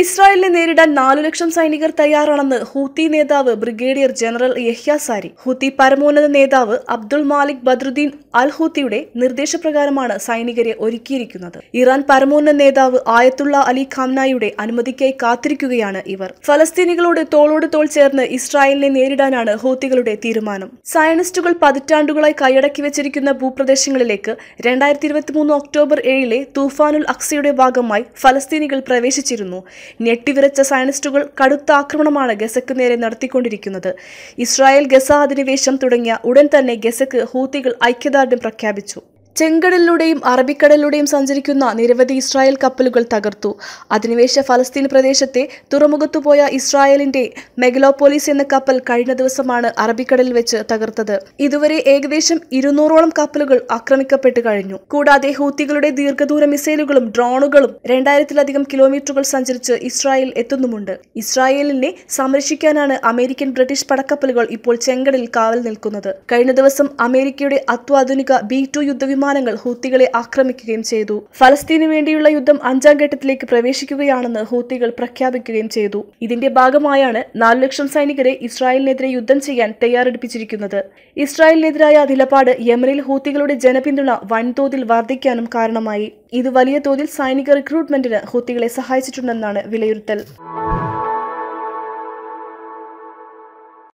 ഇസ്രായേലിനെ നേരിടാൻ നാലു ലക്ഷം സൈനികർ തയ്യാറാണെന്ന് ഹൂത്തി നേതാവ് brigadier general Yahya Saree Houthi പരമോന്നത നേതാവ് അബ്ദുൾ മാലിക് ബദ്രുദ്ദീൻ അൽ ഹൂത്തിയുടെ നിർദ്ദേശപ്രകാരമാണ് സൈനികരെ ഒരുക്കിയിരിക്കുന്നത് ഇറാൻ പരമോന്നത നേതാവ് ആയത്തുള്ള അലി ഖാംനായിയുടെ അനുമതിക്കായി കാത്തിരിക്കുകയാണ് ഇവർ ഫലസ്തീനികളോട് തോളോട് തോൾ ചേർന്ന് ഇസ്രായേലിനെ നേരിടാനാണ് ഹൂത്തികളുടെ തീരുമാനം സയനിസ്റ്റുകൾ പതിറ്റാണ്ടുകളായി കൈയടക്കി വെച്ചിരിക്കുന്ന ഭൂപ്രദേശങ്ങളിലേക്ക് രണ്ടായിരത്തി ഇരുപത്തിമൂന്ന് ഒക്ടോബർ ഏഴിലെ തൂഫാനുൽ അക്സയുടെ ഭാഗമായി ഫലസ്തീനികൾ പ്രവേശിച്ചിരുന്നു ഞെട്ടിവിറച്ച സയനിസ്റ്റുകൾ കടുത്ത ആക്രമണമാണ് ഗസക്ക് നേരെ നടത്തിക്കൊണ്ടിരിക്കുന്നത് ഇസ്രായേൽ ഗസ അധിനിവേശം തുടങ്ങിയ ഉടൻ തന്നെ ഗസക്ക് ഹൂത്തികൾ ഐക്യദാർഢ്യം പ്രഖ്യാപിച്ചു ചെങ്കടലിലൂടെയും അറബിക്കടലിലൂടെയും സഞ്ചരിക്കുന്ന നിരവധി ഇസ്രായേൽ കപ്പലുകൾ തകർത്തു അധിനിവേശ ഫലസ്തീൻ പ്രദേശത്തെ തുറമുഖത്തുപോയ ഇസ്രായേലിന്റെ മെഗലോപോലീസ് എന്ന കപ്പൽ കഴിഞ്ഞ ദിവസമാണ് അറബിക്കടലിൽ വെച്ച് തകർത്തത് ഇതുവരെ ഏകദേശം ഇരുന്നൂറോളം കപ്പലുകൾ ആക്രമിക്കപ്പെട്ട് കഴിഞ്ഞു കൂടാതെ ഹൂത്തികളുടെ ദീർഘദൂര മിസൈലുകളും ഡ്രോണുകളും രണ്ടായിരത്തിലധികം കിലോമീറ്ററുകൾ സഞ്ചരിച്ച് ഇസ്രായേൽ എത്തുന്നുമുണ്ട് ഇസ്രായേലിനെ സംരക്ഷിക്കാനാണ് അമേരിക്കൻ ബ്രിട്ടീഷ് പടക്കപ്പലുകൾ ഇപ്പോൾ ചെങ്കടലിൽ കാവൽ നിൽക്കുന്നത് കഴിഞ്ഞ ദിവസം അമേരിക്കയുടെ അത്യാധുനിക ബി ടു യുദ്ധവിമാനം വിമാനങ്ങൾ ഹൂത്തികളെ ആക്രമിക്കുകയും ചെയ്തു ഫലസ്തീനു വേണ്ടിയുള്ള യുദ്ധം അഞ്ചാം ഘട്ടത്തിലേക്ക് പ്രവേശിക്കുകയാണെന്ന് ഹൂത്തികൾ പ്രഖ്യാപിക്കുകയും ചെയ്തു ഇതിന്റെ ഭാഗമായാണ് നാലു ലക്ഷം സൈനികരെ ഇസ്രായേലിനെതിരെ യുദ്ധം ചെയ്യാൻ തയ്യാറെടുപ്പിച്ചിരിക്കുന്നത് ഇസ്രായേലിനെതിരായ നിലപാട് യമനിൽ ഹൂത്തികളുടെ ജനപിന്തുണ വൻതോതിൽ വർദ്ധിക്കാനും കാരണമായി ഇത് വലിയ തോതിൽ സൈനിക റിക്രൂട്ട്മെന്റിന് ഹൂത്തികളെ സഹായിച്ചിട്ടുണ്ടെന്നാണ് വിലയിരുത്തൽ